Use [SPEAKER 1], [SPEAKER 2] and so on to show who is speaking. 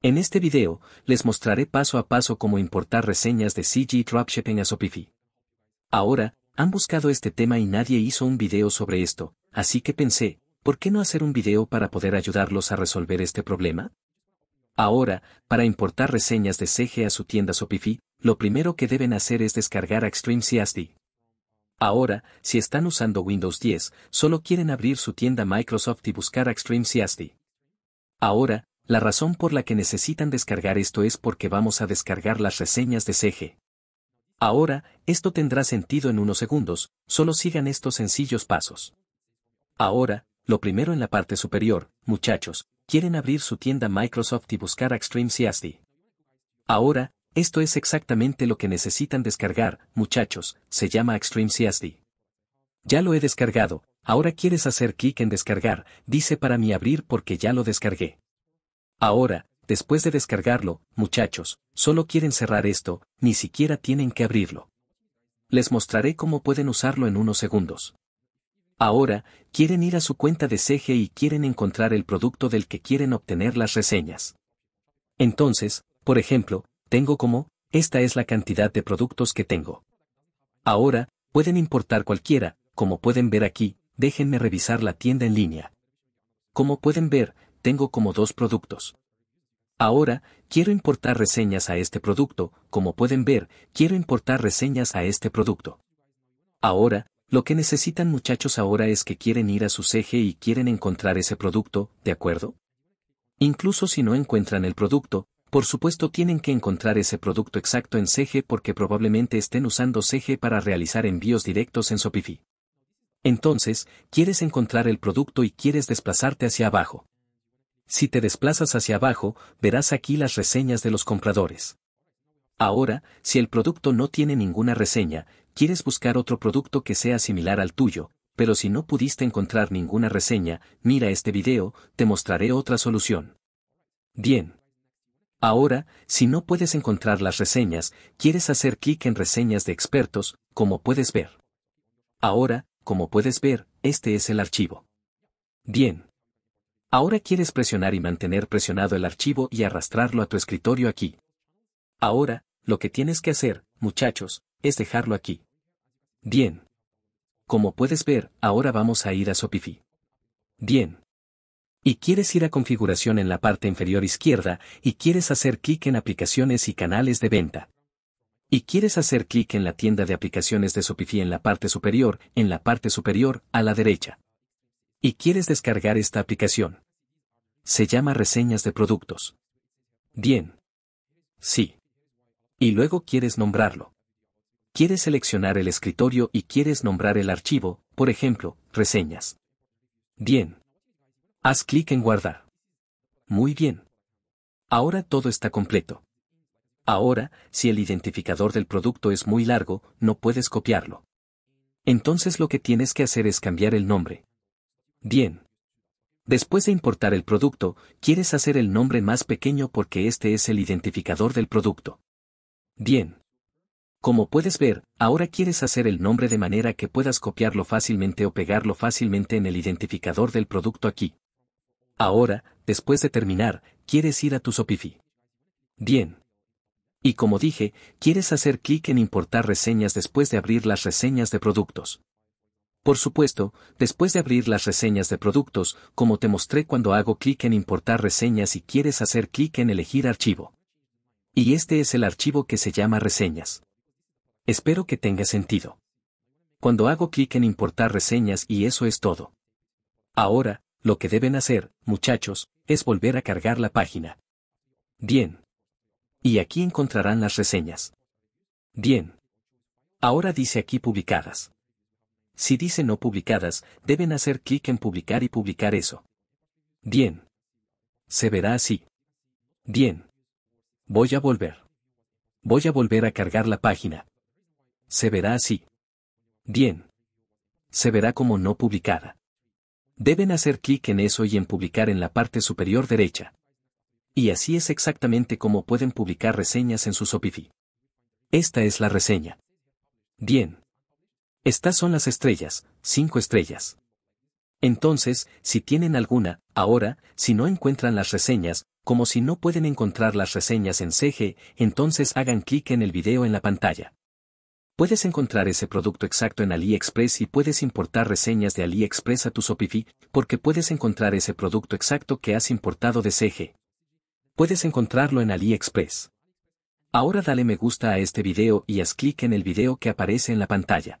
[SPEAKER 1] En este video, les mostraré paso a paso cómo importar reseñas de CG Dropshipping a Shopify. Ahora, han buscado este tema y nadie hizo un video sobre esto, así que pensé, ¿por qué no hacer un video para poder ayudarlos a resolver este problema? Ahora, para importar reseñas de CG a su tienda Shopify, lo primero que deben hacer es descargar Extreme CSD. Ahora, si están usando Windows 10, solo quieren abrir su tienda Microsoft y buscar Extreme CSD. Ahora, la razón por la que necesitan descargar esto es porque vamos a descargar las reseñas de CG. Ahora, esto tendrá sentido en unos segundos, solo sigan estos sencillos pasos. Ahora, lo primero en la parte superior, muchachos, quieren abrir su tienda Microsoft y buscar Extreme CSD. Ahora, esto es exactamente lo que necesitan descargar, muchachos, se llama Extreme CSD. Ya lo he descargado, ahora quieres hacer clic en descargar, dice para mí abrir porque ya lo descargué. Ahora, después de descargarlo, muchachos, solo quieren cerrar esto, ni siquiera tienen que abrirlo. Les mostraré cómo pueden usarlo en unos segundos. Ahora, quieren ir a su cuenta de CG y quieren encontrar el producto del que quieren obtener las reseñas. Entonces, por ejemplo, tengo como, esta es la cantidad de productos que tengo. Ahora, pueden importar cualquiera, como pueden ver aquí, déjenme revisar la tienda en línea. Como pueden ver, tengo como dos productos. Ahora, quiero importar reseñas a este producto, como pueden ver, quiero importar reseñas a este producto. Ahora, lo que necesitan muchachos ahora es que quieren ir a su CG y quieren encontrar ese producto, ¿de acuerdo? Incluso si no encuentran el producto, por supuesto tienen que encontrar ese producto exacto en CG porque probablemente estén usando CG para realizar envíos directos en Shopify. Entonces, quieres encontrar el producto y quieres desplazarte hacia abajo. Si te desplazas hacia abajo, verás aquí las reseñas de los compradores. Ahora, si el producto no tiene ninguna reseña, quieres buscar otro producto que sea similar al tuyo, pero si no pudiste encontrar ninguna reseña, mira este video, te mostraré otra solución. Bien. Ahora, si no puedes encontrar las reseñas, quieres hacer clic en reseñas de expertos, como puedes ver. Ahora, como puedes ver, este es el archivo. Bien. Ahora quieres presionar y mantener presionado el archivo y arrastrarlo a tu escritorio aquí. Ahora, lo que tienes que hacer, muchachos, es dejarlo aquí. Bien. Como puedes ver, ahora vamos a ir a SOPIFY. Bien. Y quieres ir a configuración en la parte inferior izquierda y quieres hacer clic en aplicaciones y canales de venta. Y quieres hacer clic en la tienda de aplicaciones de SOPIFY en la parte superior, en la parte superior, a la derecha y quieres descargar esta aplicación. Se llama reseñas de productos. Bien. Sí. Y luego quieres nombrarlo. Quieres seleccionar el escritorio y quieres nombrar el archivo, por ejemplo, reseñas. Bien. Haz clic en guardar. Muy bien. Ahora todo está completo. Ahora, si el identificador del producto es muy largo, no puedes copiarlo. Entonces lo que tienes que hacer es cambiar el nombre. Bien. Después de importar el producto, quieres hacer el nombre más pequeño porque este es el identificador del producto. Bien. Como puedes ver, ahora quieres hacer el nombre de manera que puedas copiarlo fácilmente o pegarlo fácilmente en el identificador del producto aquí. Ahora, después de terminar, quieres ir a tu Shopify. Bien. Y como dije, quieres hacer clic en importar reseñas después de abrir las reseñas de productos. Por supuesto, después de abrir las reseñas de productos, como te mostré cuando hago clic en importar reseñas y quieres hacer clic en elegir archivo. Y este es el archivo que se llama reseñas. Espero que tenga sentido. Cuando hago clic en importar reseñas y eso es todo. Ahora, lo que deben hacer, muchachos, es volver a cargar la página. Bien. Y aquí encontrarán las reseñas. Bien. Ahora dice aquí publicadas. Si dice no publicadas, deben hacer clic en publicar y publicar eso. Bien. Se verá así. Bien. Voy a volver. Voy a volver a cargar la página. Se verá así. Bien. Se verá como no publicada. Deben hacer clic en eso y en publicar en la parte superior derecha. Y así es exactamente como pueden publicar reseñas en su Shopify. Esta es la reseña. Bien. Estas son las estrellas, cinco estrellas. Entonces, si tienen alguna, ahora, si no encuentran las reseñas, como si no pueden encontrar las reseñas en CG, entonces hagan clic en el video en la pantalla. Puedes encontrar ese producto exacto en AliExpress y puedes importar reseñas de AliExpress a tu Shopify, porque puedes encontrar ese producto exacto que has importado de CG. Puedes encontrarlo en AliExpress. Ahora dale me gusta a este video y haz clic en el video que aparece en la pantalla.